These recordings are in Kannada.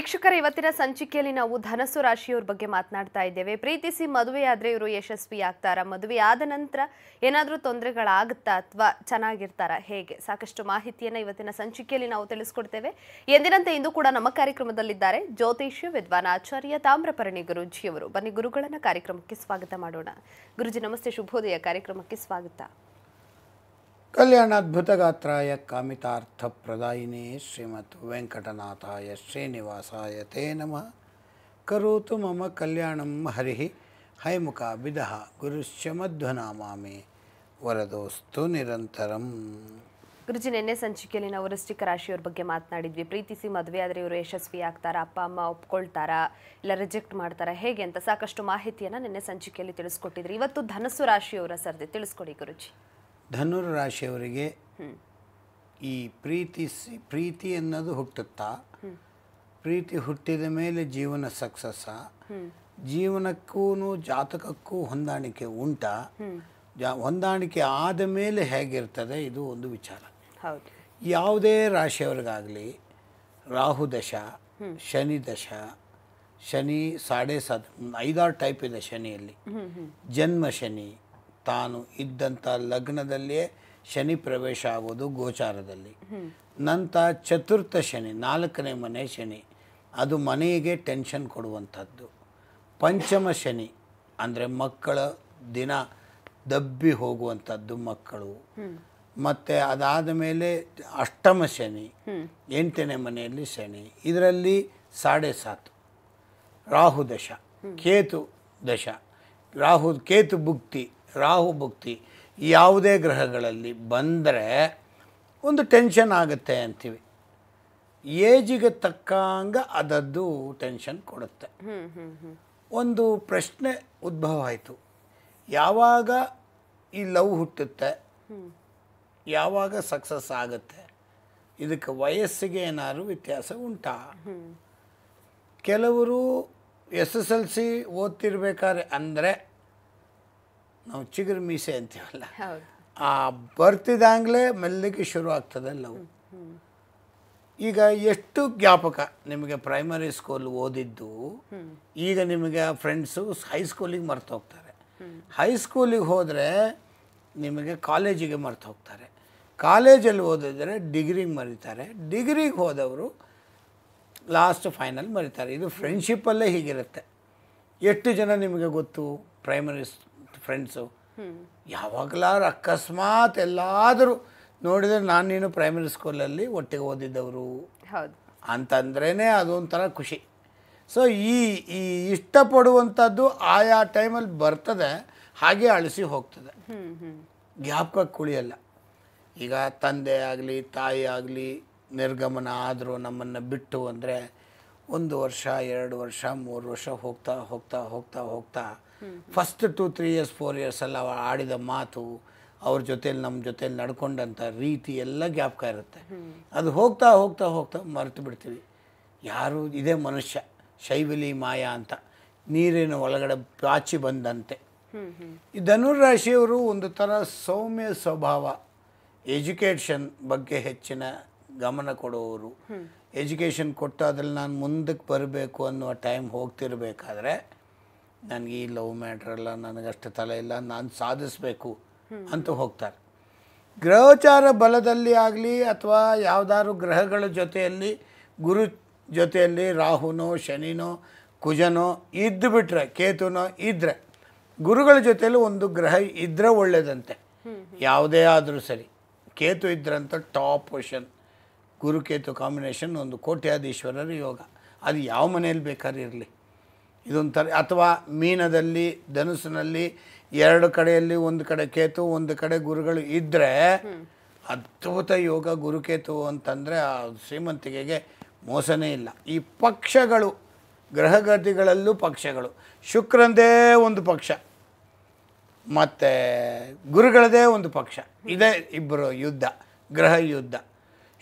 ವೀಕ್ಷಕರ ಇವತ್ತಿನ ಸಂಚಿಕೆಯಲ್ಲಿ ನಾವು ಧನಸ್ಸು ರಾಶಿಯವ್ರ ಬಗ್ಗೆ ಮಾತನಾಡ್ತಾ ಇದ್ದೇವೆ ಪ್ರೀತಿಸಿ ಮದುವೆಯಾದರೆ ಇವರು ಯಶಸ್ವಿ ಆಗ್ತಾರಾ ಮದುವೆ ಆದ ನಂತರ ಏನಾದರೂ ತೊಂದರೆಗಳಾಗುತ್ತಾ ಅಥವಾ ಚೆನ್ನಾಗಿರ್ತಾರಾ ಹೇಗೆ ಸಾಕಷ್ಟು ಮಾಹಿತಿಯನ್ನು ಇವತ್ತಿನ ಸಂಚಿಕೆಯಲ್ಲಿ ನಾವು ತಿಳಿಸ್ಕೊಡ್ತೇವೆ ಎಂದಿನಂತೆ ಇಂದು ಕೂಡ ನಮ್ಮ ಕಾರ್ಯಕ್ರಮದಲ್ಲಿದ್ದಾರೆ ಜ್ಯೋತಿಷ್ಯ ವಿದ್ವಾನ್ ಆಚಾರ್ಯ ತಾಮ್ರಪರ್ಣಿ ಗುರುಜಿಯವರು ಬನ್ನಿ ಗುರುಗಳನ್ನ ಕಾರ್ಯಕ್ರಮಕ್ಕೆ ಸ್ವಾಗತ ಮಾಡೋಣ ಗುರುಜಿ ನಮಸ್ತೆ ಶುಭೋದಯ ಕಾರ್ಯಕ್ರಮಕ್ಕೆ ಸ್ವಾಗತ ಕಾಮಿತಾರ್ಥ ಕಾಮಿತಾರ್ಥಪ್ರದಾಯಿನೇ ಶ್ರೀಮತ್ ವೆಂಕಟನಾಥಾಯ ಶ್ರೀನಿವಾಸಾಯ ತೇ ನಮಃ ಕರೋತು ಮಮ ಕಲ್ಯಾಣಂ ಹರಿ ಹೈಮುಖ ಬಿಧ ಗುರುಶ್ಚ ವರದೋಸ್ತು ನಿರಂತರಂ ಗುರುಜಿ ನಿನ್ನೆ ಸಂಚಿಕೆಯಲ್ಲಿ ನಾವು ವೃಶ್ಚಿಕ ರಾಶಿಯವ್ರ ಬಗ್ಗೆ ಮಾತನಾಡಿದ್ವಿ ಪ್ರೀತಿಸಿ ಮದುವೆ ಆದರೆ ಇವರು ಯಶಸ್ವಿ ಆಗ್ತಾರ ಅಪ್ಪ ಅಮ್ಮ ಒಪ್ಕೊಳ್ತಾರಾ ಇಲ್ಲ ರಿಜೆಕ್ಟ್ ಮಾಡ್ತಾರಾ ಹೇಗೆ ಅಂತ ಸಾಕಷ್ಟು ಮಾಹಿತಿಯನ್ನು ನಿನ್ನೆ ಸಂಚಿಕೆಯಲ್ಲಿ ತಿಳಿಸ್ಕೊಟ್ಟಿದ್ರಿ ಇವತ್ತು ಧನಸ್ಸು ರಾಶಿಯವರ ಸರ್ದೆ ತಿಳಿಸ್ಕೊಡಿ ಗುರುಜಿ ಧನುರ್ ರಾಶಿಯವರಿಗೆ ಈ ಪ್ರೀತಿಸಿ ಪ್ರೀತಿ ಅನ್ನೋದು ಹುಟ್ಟುತ್ತಾ ಪ್ರೀತಿ ಹುಟ್ಟಿದ ಮೇಲೆ ಜೀವನ ಸಕ್ಸಸ್ಸಾ ಜೀವನಕ್ಕೂ ಜಾತಕಕ್ಕೂ ಹೊಂದಾಣಿಕೆ ಉಂಟಾ ಹೊಂದಾಣಿಕೆ ಆದ ಮೇಲೆ ಹೇಗಿರ್ತದೆ ಇದು ಒಂದು ವಿಚಾರ ಯಾವುದೇ ರಾಶಿಯವರಿಗಾಗಲಿ ರಾಹು ದಶ ಶನಿ ದಶ ಶನಿ ಸಾಡೆ ಸಾಧ ಐದಾರು ಟೈಪ್ ಇದೆ ಶನಿಯಲ್ಲಿ ಜನ್ಮ ಶನಿ ತಾನು ಇದ್ದಂಥ ಲಗ್ನದಲ್ಲಿಯೇ ಶನಿ ಪ್ರವೇಶ ಆಗೋದು ಗೋಚಾರದಲ್ಲಿ ನಂತರ ಚತುರ್ಥ ಶನಿ ನಾಲ್ಕನೇ ಮನೆ ಶನಿ ಅದು ಮನೆಗೆ ಟೆನ್ಷನ್ ಕೊಡುವಂಥದ್ದು ಪಂಚಮ ಶನಿ ಅಂದರೆ ಮಕ್ಕಳ ದಿನ ದಬ್ಬಿ ಹೋಗುವಂಥದ್ದು ಮಕ್ಕಳು ಮತ್ತು ಅದಾದ ಮೇಲೆ ಅಷ್ಟಮ ಶನಿ ಎಂಟನೇ ಮನೆಯಲ್ಲಿ ಶನಿ ಇದರಲ್ಲಿ ಸಾಡೆ ಸಾತು ರಾಹು ದಶ ಕೇತು ದಶ ರಾಹು ಕೇತು ಭುಕ್ತಿ ರಾಹು ಭಕ್ತಿ ಯಾವುದೇ ಗ್ರಹಗಳಲ್ಲಿ ಬಂದರೆ ಒಂದು ಟೆನ್ಷನ್ ಆಗುತ್ತೆ ಅಂತೀವಿ ಏಜಿಗೆ ತಕ್ಕಂಗ ಅದದ್ದು ಟೆನ್ಷನ್ ಕೊಡುತ್ತೆ ಒಂದು ಪ್ರಶ್ನೆ ಉದ್ಭವ ಆಯಿತು ಯಾವಾಗ ಈ ಲವ್ ಹುಟ್ಟುತ್ತೆ ಯಾವಾಗ ಸಕ್ಸಸ್ ಆಗುತ್ತೆ ಇದಕ್ಕೆ ವಯಸ್ಸಿಗೆ ಏನಾದರೂ ವ್ಯತ್ಯಾಸ ಉಂಟಾ ಕೆಲವರು ಎಸ್ ಎಸ್ ಎಲ್ ಸಿ ಓದ್ತಿರ್ಬೇಕಾದ್ರೆ ಅಂದರೆ ನಾವು ಚಿಗುರು ಮೀಸೆ ಅಂತೀವಲ್ಲ ಆ ಬರ್ತಿದಾಗಲೇ ಮೆಲ್ಲಗೆ ಶುರು ಆಗ್ತದೆ ಲವ್ ಈಗ ಎಷ್ಟು ಜ್ಞಾಪಕ ನಿಮಗೆ ಪ್ರೈಮರಿ ಸ್ಕೂಲ್ ಓದಿದ್ದು ಈಗ ನಿಮಗೆ ಫ್ರೆಂಡ್ಸು ಹೈಸ್ಕೂಲಿಗೆ ಮರ್ತು ಹೋಗ್ತಾರೆ ಹೈಸ್ಕೂಲಿಗೆ ಹೋದರೆ ನಿಮಗೆ ಕಾಲೇಜಿಗೆ ಮರ್ತು ಹೋಗ್ತಾರೆ ಕಾಲೇಜಲ್ಲಿ ಓದಿದರೆ ಡಿಗ್ರಿಗೆ ಮರೀತಾರೆ ಡಿಗ್ರಿಗೆ ಹೋದವರು ಲಾಸ್ಟ್ ಫೈನಲ್ ಮರೀತಾರೆ ಇದು ಫ್ರೆಂಡ್ಶಿಪ್ಪಲ್ಲೇ ಹೀಗಿರುತ್ತೆ ಎಷ್ಟು ಜನ ನಿಮಗೆ ಗೊತ್ತು ಪ್ರೈಮರಿ ಫ್ರೆಂಡ್ಸು ಯಾವಾಗಲಾರು ಅಕಸ್ಮಾತ್ ಎಲ್ಲಾದರೂ ನೋಡಿದರೆ ನಾನು ನೀನು ಪ್ರೈಮರಿ ಸ್ಕೂಲಲ್ಲಿ ಒಟ್ಟಿಗೆ ಓದಿದ್ದವರು ಹೌದು ಅಂತಂದ್ರೇ ಅದೊಂಥರ ಖುಷಿ ಸೊ ಈ ಈ ಇಷ್ಟಪಡುವಂಥದ್ದು ಆಯಾ ಟೈಮಲ್ಲಿ ಬರ್ತದೆ ಹಾಗೆ ಅಳಿಸಿ ಹೋಗ್ತದೆ ಜ್ಞಾಪಕಕ್ಕೆ ಕುಳಿಯಲ್ಲ ಈಗ ತಂದೆ ಆಗಲಿ ತಾಯಿ ಆಗಲಿ ನಿರ್ಗಮನ ಆದರೂ ನಮ್ಮನ್ನು ಬಿಟ್ಟು ಅಂದರೆ ಒಂದು ವರ್ಷ ಎರಡು ವರ್ಷ ಮೂರು ವರ್ಷ ಹೋಗ್ತಾ ಹೋಗ್ತಾ ಹೋಗ್ತಾ ಹೋಗ್ತಾ first two three years four ಇಯರ್ಸಲ್ಲಿ ಅವ ಆಡಿದ ಮಾತು ಅವ್ರ ಜೊತೇಲಿ ನಮ್ಮ ಜೊತೇಲಿ ನಡ್ಕೊಂಡಂಥ ರೀತಿ ಎಲ್ಲ ಜ್ಞಾಪಕ ಇರುತ್ತೆ ಅದು ಹೋಗ್ತಾ ಹೋಗ್ತಾ ಹೋಗ್ತಾ ಮರೆತು ಬಿಡ್ತೀವಿ ಯಾರು ಇದೇ ಮನುಷ್ಯ ಶೈವಿಲಿ ಮಾಯಾ ಅಂತ ನೀರಿನ ಒಳಗಡೆ ಪಾಚಿ ಬಂದಂತೆ ಈ ರಾಶಿಯವರು ಒಂದು ಥರ ಸೌಮ್ಯ ಸ್ವಭಾವ ಎಜುಕೇಷನ್ ಬಗ್ಗೆ ಹೆಚ್ಚಿನ ಗಮನ ಕೊಡುವವರು ಎಜುಕೇಷನ್ ಕೊಟ್ಟು ಅದ್ರಲ್ಲಿ ನಾನು ಮುಂದಕ್ಕೆ ಬರಬೇಕು ಅನ್ನುವ ಟೈಮ್ ಹೋಗ್ತಿರಬೇಕಾದ್ರೆ ನನಗೆ ಈ ಲವ್ ಅಲ್ಲ ನನಗಷ್ಟು ತಲೆ ಇಲ್ಲ ನಾನು ಸಾಧಿಸಬೇಕು ಅಂತ ಹೋಗ್ತಾರೆ ಗ್ರಹಚಾರ ಬಲದಲ್ಲಿ ಆಗಲಿ ಅಥವಾ ಯಾವುದಾದ್ರು ಗ್ರಹಗಳ ಜೊತೆಯಲ್ಲಿ ಗುರು ಜೊತೆಯಲ್ಲಿ ರಾಹುನೋ ಶನಿನೋ ಕುಜನೋ ಇದ್ದು ಬಿಟ್ಟರೆ ಕೇತುನೋ ಇದ್ದರೆ ಗುರುಗಳ ಜೊತೆಯಲ್ಲಿ ಒಂದು ಗ್ರಹ ಇದ್ದರೆ ಒಳ್ಳೆಯದಂತೆ ಯಾವುದೇ ಆದರೂ ಸರಿ ಕೇತು ಇದ್ರಂತ ಟಾಪ್ ಪೊಷನ್ ಗುರುಕೇತು ಕಾಂಬಿನೇಷನ್ ಒಂದು ಕೋಟ್ಯಾಧೀಶ್ವರರ ಯೋಗ ಅದು ಯಾವ ಮನೆಯಲ್ಲಿ ಬೇಕಾದ್ರೂ ಇರಲಿ ಇದೊಂಥರ ಅಥವಾ ಮೀನದಲ್ಲಿ ಧನುಸಿನಲ್ಲಿ ಎರಡು ಕಡೆಯಲ್ಲಿ ಒಂದು ಕಡೆ ಕೇತು ಒಂದು ಕಡೆ ಗುರುಗಳು ಇದ್ದರೆ ಅದ್ಭುತ ಯೋಗ ಗುರುಕೇತು ಅಂತಂದರೆ ಆ ಶ್ರೀಮಂತಿಕೆಗೆ ಮೋಸನೇ ಇಲ್ಲ ಈ ಪಕ್ಷಗಳು ಗ್ರಹಗತಿಗಳಲ್ಲೂ ಪಕ್ಷಗಳು ಶುಕ್ರಂದೇ ಒಂದು ಪಕ್ಷ ಮತ್ತು ಗುರುಗಳದೇ ಒಂದು ಪಕ್ಷ ಇದೇ ಇಬ್ಬರು ಯುದ್ಧ ಗ್ರಹ ಯುದ್ಧ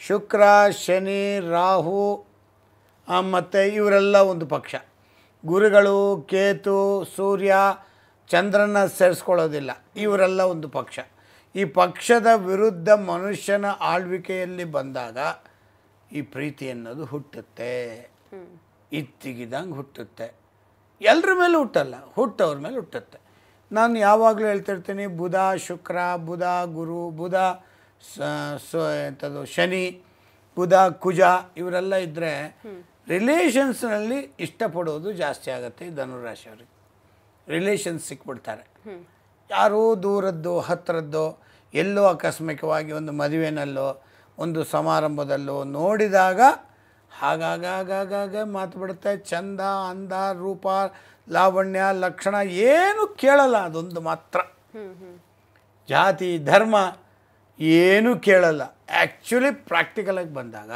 ಶುಕ್ರ ಶನಿ ರಾಹು ಮತ್ತು ಇವರೆಲ್ಲ ಒಂದು ಪಕ್ಷ ಗುರುಗಳು ಕೇತು ಸೂರ್ಯ ಚಂದ್ರನ ಸೇರಿಸ್ಕೊಳ್ಳೋದಿಲ್ಲ ಇವರೆಲ್ಲ ಒಂದು ಪಕ್ಷ ಈ ಪಕ್ಷದ ವಿರುದ್ಧ ಮನುಷ್ಯನ ಆಳ್ವಿಕೆಯಲ್ಲಿ ಬಂದಾಗ ಈ ಪ್ರೀತಿ ಅನ್ನೋದು ಹುಟ್ಟುತ್ತೆ ಇತ್ತಿಗಿದಂಗೆ ಹುಟ್ಟುತ್ತೆ ಎಲ್ಲರ ಮೇಲೆ ಹುಟ್ಟಲ್ಲ ಹುಟ್ಟವ್ರ ಮೇಲೆ ಹುಟ್ಟುತ್ತೆ ನಾನು ಯಾವಾಗಲೂ ಹೇಳ್ತಿರ್ತೀನಿ ಬುಧ ಶುಕ್ರ ಬುಧ ಗುರು ಬುಧ ಸ ಎಂಥದ್ದು ಶನಿ ಬುಧ ಕುಜ ಇವರೆಲ್ಲ ಇದ್ದರೆ ರಿಲೇಷನ್ಸ್ನಲ್ಲಿ ಇಷ್ಟಪಡೋದು ಜಾಸ್ತಿ ಆಗುತ್ತೆ ಧನುರಾಶಿಯವ್ರಿಗೆ ರಿಲೇಷನ್ಸ್ ಸಿಕ್ಬಿಡ್ತಾರೆ ಯಾರೋ ದೂರದ್ದು ಹತ್ತಿರದ್ದು ಎಲ್ಲೋ ಆಕಸ್ಮಿಕವಾಗಿ ಒಂದು ಮದುವೆನಲ್ಲೋ ಒಂದು ಸಮಾರಂಭದಲ್ಲೋ ನೋಡಿದಾಗ ಹಾಗಾಗ ಮಾತು ಬಿಡುತ್ತೆ ಚಂದ ಅಂದ ರೂಪ ಲಾವಣ್ಯ ಲಕ್ಷಣ ಏನು ಕೇಳಲ್ಲ ಅದೊಂದು ಮಾತ್ರ ಜಾತಿ ಧರ್ಮ ಏನೂ ಕೇಳಲ್ಲ ಆ್ಯಕ್ಚುಲಿ ಪ್ರಾಕ್ಟಿಕಲಾಗಿ ಬಂದಾಗ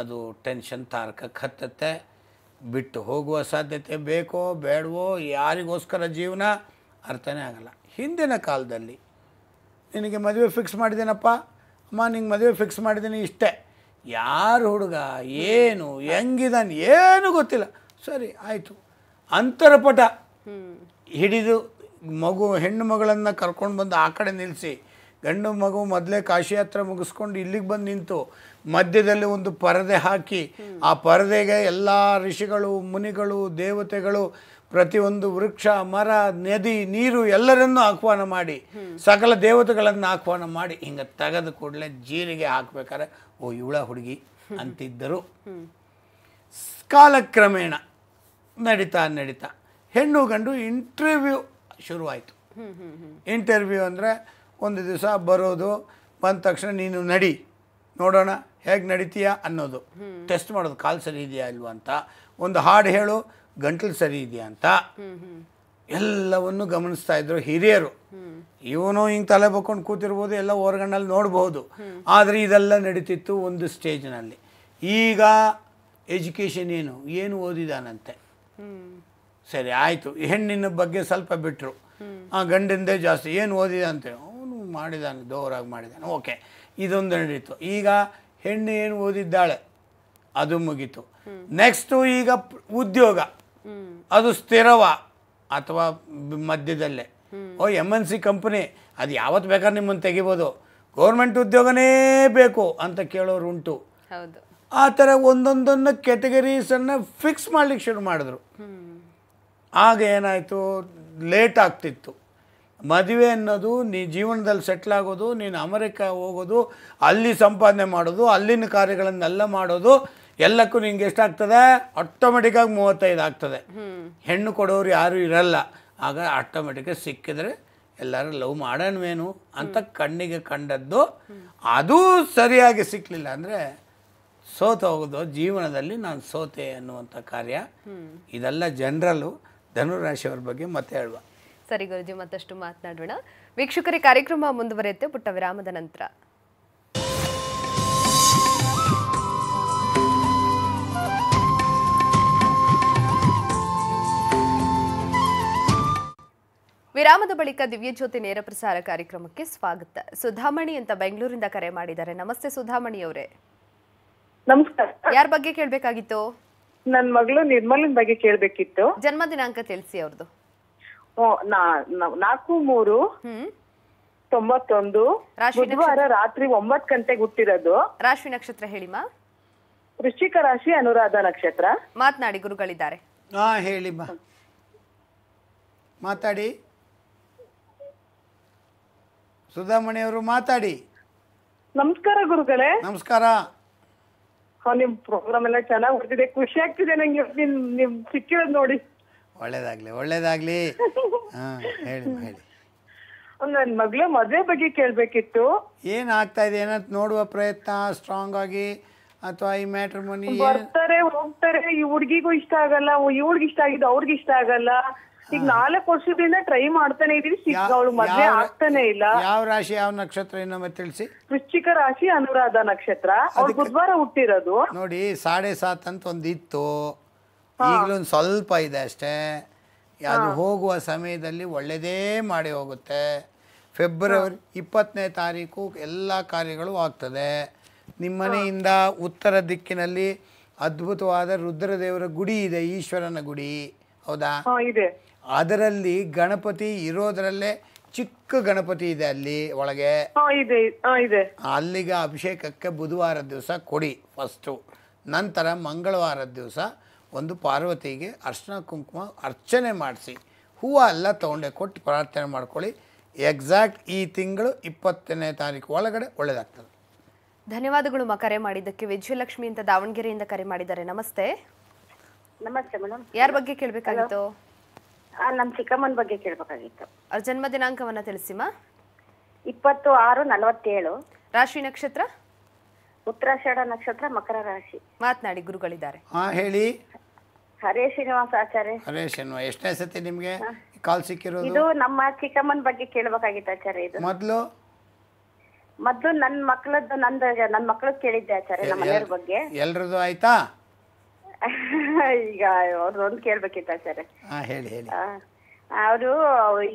ಅದು ಟೆನ್ಷನ್ ತಾರ್ಕಕ್ಕೆ ಹತ್ತತ್ತೆ ಬಿಟ್ಟು ಹೋಗುವ ಸಾಧ್ಯತೆ ಬೇಕೋ ಬೇಡವೋ ಯಾರಿಗೋಸ್ಕರ ಜೀವನ ಅರ್ಥನೇ ಆಗಲ್ಲ ಹಿಂದಿನ ಕಾಲದಲ್ಲಿ ನಿನಗೆ ಮದುವೆ ಫಿಕ್ಸ್ ಮಾಡಿದ್ದೀನಪ್ಪ ಅಮ್ಮ ನಿಂಗೆ ಮದುವೆ ಫಿಕ್ಸ್ ಮಾಡಿದ್ದೀನಿ ಇಷ್ಟೇ ಯಾರು ಹುಡುಗ ಏನು ಹೆಂಗಿದಾನೆ ಏನು ಗೊತ್ತಿಲ್ಲ ಸರಿ ಆಯಿತು ಅಂತರಪಟ ಹಿಡಿದು ಮಗು ಹೆಣ್ಣು ಮಗಳನ್ನು ಕರ್ಕೊಂಡು ಬಂದು ಆ ಕಡೆ ನಿಲ್ಲಿಸಿ ಗಂಡು ಮಗು ಮೊದಲೇ ಕಾಶಿ ಹತ್ರ ಮುಗಿಸ್ಕೊಂಡು ಇಲ್ಲಿಗೆ ಬಂದು ನಿಂತು ಮಧ್ಯದಲ್ಲಿ ಒಂದು ಪರದೆ ಹಾಕಿ ಆ ಪರದೆಗೆ ಎಲ್ಲ ಋಷಿಗಳು ಮುನಿಗಳು ದೇವತೆಗಳು ಪ್ರತಿಯೊಂದು ವೃಕ್ಷ ಮರ ನದಿ ನೀರು ಎಲ್ಲರನ್ನೂ ಆಹ್ವಾನ ಮಾಡಿ ಸಕಲ ದೇವತೆಗಳನ್ನು ಆಹ್ವಾನ ಮಾಡಿ ಹಿಂಗೆ ತೆಗೆದು ಕೂಡಲೇ ಜೀರಿಗೆ ಹಾಕಬೇಕಾರೆ ಓ ಇವಳ ಹುಡುಗಿ ಅಂತಿದ್ದರು ಕಾಲಕ್ರಮೇಣ ನಡೀತಾ ನಡೀತಾ ಹೆಣ್ಣು ಗಂಡು ಇಂಟರ್ವ್ಯೂ ಶುರುವಾಯಿತು ಇಂಟರ್ವ್ಯೂ ಅಂದರೆ ಒಂದು ದಿವಸ ಬರೋದು ಬಂದ ತಕ್ಷಣ ನೀನು ನಡಿ ನೋಡೋಣ ಹೇಗೆ ನಡೀತೀಯಾ ಅನ್ನೋದು ಟೆಸ್ಟ್ ಮಾಡೋದು ಕಾಲು ಸರಿ ಇದೆಯಾ ಇಲ್ವಾ ಅಂತ ಒಂದು ಹಾಡು ಹೇಳು ಗಂಟಲು ಸರಿ ಇದೆಯಾ ಅಂತ ಎಲ್ಲವನ್ನು ಗಮನಿಸ್ತಾ ಇದ್ರು ಹಿರಿಯರು ಇವನು ಹಿಂಗೆ ತಲೆ ಬಕ್ಕೊಂಡು ಕೂತಿರ್ಬೋದು ಎಲ್ಲ ಹೊರಗಣ್ಣಲ್ಲಿ ನೋಡ್ಬೋದು ಆದರೆ ಇದೆಲ್ಲ ನಡೀತಿತ್ತು ಒಂದು ಸ್ಟೇಜ್ನಲ್ಲಿ ಈಗ ಎಜುಕೇಷನ್ ಏನು ಏನು ಓದಿದಾನಂತೆ ಸರಿ ಆಯಿತು ಹೆಣ್ಣಿನ ಬಗ್ಗೆ ಸ್ವಲ್ಪ ಬಿಟ್ಟರು ಆ ಗಂಡಿಂದೇ ಜಾಸ್ತಿ ಏನು ಓದಿದಂತೆ ಮಾಡಿದಾನೆ ದೋರಾಗಿ ಮಾಡಿದಾನೆ ಓಕೆ ಇದೊಂದು ನಡೀತು ಈಗ ಹೆಣ್ಣು ಏನು ಓದಿದ್ದಾಳೆ ಅದು ಮುಗೀತು ನೆಕ್ಸ್ಟು ಈಗ ಉದ್ಯೋಗ ಅದು ಸ್ಥಿರವ ಅಥವಾ ಮಧ್ಯದಲ್ಲೇ O M N C company ಅದು ಯಾವತ್ತು ಬೇಕಾದ್ರೆ ನಿಮ್ಮನ್ನು ತೆಗಿಬೋದು ಗೌರ್ಮೆಂಟ್ ಉದ್ಯೋಗನೇ ಬೇಕು ಅಂತ ಕೇಳೋರು ಉಂಟು ಆ ಥರ ಒಂದೊಂದನ್ನು ಕೆಟಗರೀಸನ್ನು ಫಿಕ್ಸ್ ಮಾಡಲಿಕ್ಕೆ ಶುರು ಮಾಡಿದ್ರು ಆಗ ಏನಾಯಿತು ಲೇಟ್ ಆಗ್ತಿತ್ತು ಮದುವೆ ಅನ್ನೋದು ನೀ ಜೀವನದಲ್ಲಿ ಸೆಟ್ಲ್ ಆಗೋದು ನೀನು ಅಮೆರಿಕ ಹೋಗೋದು ಅಲ್ಲಿ ಸಂಪಾದನೆ ಮಾಡೋದು ಅಲ್ಲಿನ ಕಾರ್ಯಗಳನ್ನೆಲ್ಲ ಮಾಡೋದು ಎಲ್ಲಕ್ಕೂ ನಿಂಗೆ ಎಷ್ಟಾಗ್ತದೆ ಆಟೋಮೆಟಿಕ್ಕಾಗಿ ಮೂವತ್ತೈದು ಆಗ್ತದೆ ಹೆಣ್ಣು ಕೊಡೋರು ಯಾರೂ ಇರಲ್ಲ ಆಗ ಆಟೋಮೆಟಿಕ್ಕಾಗಿ ಸಿಕ್ಕಿದ್ರೆ ಎಲ್ಲರೂ ಲವ್ ಮಾಡೋಣವೇನು ಅಂತ ಕಣ್ಣಿಗೆ ಕಂಡದ್ದು ಅದೂ ಸರಿಯಾಗಿ ಸಿಕ್ಕಲಿಲ್ಲ ಅಂದರೆ ಸೋತ ಹೋಗೋದು ಜೀವನದಲ್ಲಿ ನಾನು ಸೋತೆ ಅನ್ನುವಂಥ ಕಾರ್ಯ ಇದೆಲ್ಲ ಜನರಲ್ಲು ಧನುರಾಶಿಯವ್ರ ಬಗ್ಗೆ ಮತ್ತೆ ಹೇಳುವ ಸರಿ ಗುರುಜಿ ಮತ್ತಷ್ಟು ಮಾತನಾಡೋಣ ವೀಕ್ಷಕರೇ ಕಾರ್ಯಕ್ರಮ ಮುಂದುವರಿಯುತ್ತೆ ಪುಟ್ಟ ವಿರಾಮದ ನಂತರ ವಿರಾಮದ ಬಳಿಕ ದಿವ್ಯಜ್ಯೋತಿ ನೇರ ಪ್ರಸಾರ ಕಾರ್ಯಕ್ರಮಕ್ಕೆ ಸ್ವಾಗತ ಸುಧಾಮಣಿ ಅಂತ ಬೆಂಗಳೂರಿಂದ ಕರೆ ಮಾಡಿದ್ದಾರೆ ನಮಸ್ತೆ ಸುಧಾಮಣಿ ಅವರೇ ನಮಸ್ಕಾರ ಯಾರ ಬಗ್ಗೆ ಕೇಳಬೇಕಾಗಿತ್ತು ನನ್ನ ಮಗಳು ನಿರ್ಮಲಿನ ಬಗ್ಗೆ ಕೇಳಬೇಕಿತ್ತು ಜನ್ಮ ದಿನಾಂಕ ತಿಳಿಸಿ ಅವ್ರದ್ದು ನಾಲ್ಕು ಮೂರು ತೊಂಬತ್ತೊಂದು ಬುಧವಾರ ರಾತ್ರಿ ಒಂಬತ್ ಗಂಟೆಗೆ ಹುಟ್ಟಿರೋದು ರಾಶಿ ನಕ್ಷತ್ರ ಹೇಳಿಮ್ಮ ವೃಶ್ಚಿಕ ರಾಶಿ ಅನುರಾಧ ನಕ್ಷತ್ರ ಮಾತನಾಡಿ ಗುರುಗಳಿದ್ದಾರೆ ಹಾ ಹೇಳಿಮ್ಮ ಮಾತಾಡಿ ಸುಧಾಮಣಿಯವರು ಮಾತಾಡಿ ನಮಸ್ಕಾರ ಗುರುಗಳೇ ನಮಸ್ಕಾರ ನಿಮ್ ಪ್ರೋಗ್ರಾಮ್ ಎಲ್ಲ ಚೆನ್ನಾಗಿ ಬರ್ತಿದೆ ಖುಷಿ ಆಗ್ತಿದೆ ನಂಗೆ ನಿಮ್ ಸಿಕ್ಕಿರೋದ್ ನೋಡಿ ಒಳ್ಳೇದಾಗ್ಲಿ ಒಳ್ಳೇದಾಗ್ಲಿ ಹಾ ಹೇಳಿ ಹೇಳಿ ನನ್ನ ಮಗಳ ಮದುವೆ ಬಗ್ಗೆ ಕೇಳಬೇಕಿತ್ತು ಆಗ್ತಾ ಇದೆ ಏನಂತ ನೋಡುವ ಪ್ರಯತ್ನ ಸ್ಟ್ರಾಂಗ್ ಆಗಿ ಅಥವಾ ಈ ಮ್ಯಾಟ್ರಿಮೋನಿ ಬರ್ತಾರೆ ಹೋಗ್ತಾರೆ ಈ ಹುಡುಗಿಗೂ ಇಷ್ಟ ಆಗಲ್ಲ ಇವ್ರಿಗೆ ಇಷ್ಟ ಆಗಿದ್ದು ಅವ್ರಿಗೆ ಇಷ್ಟ ಆಗಲ್ಲ ಈಗ ನಾಲ್ಕು ವರ್ಷದಿಂದ ಟ್ರೈ ಮಾಡ್ತಾನೆ ಇದೀವಿ ಸಿಕ್ಕ ಅವಳು ಮದ್ವೆ ಆಗ್ತಾನೆ ಇಲ್ಲ ಯಾವ ರಾಶಿ ಯಾವ ನಕ್ಷತ್ರ ಮತ್ತೆ ತಿಳಿಸಿ ವೃಶ್ಚಿಕ ರಾಶಿ ಅನುರಾಧ ನಕ್ಷತ್ರ ಅವ್ರು ಬುಧವಾರ ಹುಟ್ಟಿರೋದು ನೋಡಿ ಸಾಡೆ ಸಾತ್ ಅಂತ ಒಂದಿತ್ತು ಈಗಲೂ ಸ್ವಲ್ಪ ಇದೆ ಅಷ್ಟೇ ಅದು ಹೋಗುವ ಸಮಯದಲ್ಲಿ ಒಳ್ಳೆಯದೇ ಮಾಡಿ ಹೋಗುತ್ತೆ ಫೆಬ್ರವರಿ ಇಪ್ಪತ್ತನೇ ತಾರೀಕು ಎಲ್ಲ ಕಾರ್ಯಗಳು ಆಗ್ತದೆ ನಿಮ್ಮನೆಯಿಂದ ಉತ್ತರ ದಿಕ್ಕಿನಲ್ಲಿ ಅದ್ಭುತವಾದ ರುದ್ರದೇವರ ಗುಡಿ ಇದೆ ಈಶ್ವರನ ಗುಡಿ ಹೌದಾ ಅದರಲ್ಲಿ ಗಣಪತಿ ಇರೋದ್ರಲ್ಲೇ ಚಿಕ್ಕ ಗಣಪತಿ ಇದೆ ಅಲ್ಲಿ ಒಳಗೆ ಅಲ್ಲಿಗೆ ಅಭಿಷೇಕಕ್ಕೆ ಬುಧವಾರ ದಿವಸ ಕೊಡಿ ಫಸ್ಟು ನಂತರ ಮಂಗಳವಾರದ ದಿವಸ ಒಂದು ಪಾರ್ವತಿಗೆ ಅರ್ಶನ ಕುಂಕುಮ ಅರ್ಚನೆ ಮಾಡಿಸಿ ಹೂವು ಎಲ್ಲ ತೊಗೊಂಡೆ ಕೊಟ್ಟು ಪ್ರಾರ್ಥನೆ ಮಾಡ್ಕೊಳ್ಳಿ ಎಕ್ಸಾಕ್ಟ್ ಈ ತಿಂಗಳು ಇಪ್ಪತ್ತನೇ ತಾರೀಕು ಒಳಗಡೆ ಒಳ್ಳೆಯದಾಗ್ತದೆ ಧನ್ಯವಾದಗಳು ಮ ಕರೆ ಮಾಡಿದ್ದಕ್ಕೆ ವಿಜಯಲಕ್ಷ್ಮಿ ಅಂತ ದಾವಣಗೆರೆಯಿಂದ ಕರೆ ಮಾಡಿದ್ದಾರೆ ನಮಸ್ತೆ ನಮಸ್ತೆ ಮೇಡಮ್ ಯಾರ ಬಗ್ಗೆ ಕೇಳಬೇಕಾಗಿತ್ತು ನಮ್ಮ ಚಿಕ್ಕಮ್ಮನ ಬಗ್ಗೆ ಕೇಳಬೇಕಾಗಿತ್ತು ಅವ್ರ ಜನ್ಮ ದಿನಾಂಕವನ್ನ ತಿಳಿಸಿಮ್ಮ ಇಪ್ಪತ್ತು ಆರು ನಲವತ್ತೇಳು ರಾಶಿ ನಕ್ಷತ್ರ ಉತ್ತರಾಷಾಢ ನಕ್ಷತ್ರ ಮಕರ ರಾಶಿ ಮಾತನಾಡಿ ಗುರುಗಳಿದ್ದಾರೆ ಹಾ ಹೇಳಿ ಹರೇ ಶ್ರೀನಿವಾಸಾಚಾರ್ಯ ಹರೇ ಶ್ರೀನಿವಾಸ ಎಷ್ಟನೇ ಸತಿ ನಿಮಗೆ ಕಾಲ್ ಸಿಕ್ಕಿರೋದು ಇದು ನಮ್ಮ ಚಿಕ್ಕಮ್ಮನ ಬಗ್ಗೆ ಕೇಳಬೇಕಾಗಿತ್ತು ಆಚಾರ್ಯ ಇದು ಮೊದಲು ಮೊದಲು ನನ್ನ ಮಕ್ಕಳದ್ದು ನಂದು ನನ್ನ ಮಕ್ಕಳು ಕೇಳಿದ್ದೆ ಆಚಾರ್ಯ ನಮ್ಮ ಮನೆಯವ್ರ ಬಗ್ಗೆ ಎಲ್ರದ್ದು ಆಯ್ತಾ ಈಗ ಅವ್ರದ್ದು ಒಂದ್ ಕೇಳ್ಬೇಕಿತ್ತು ಆಚಾರ್ಯ ಹಾ ಹೇಳಿ ಹೇಳಿ ಅವರು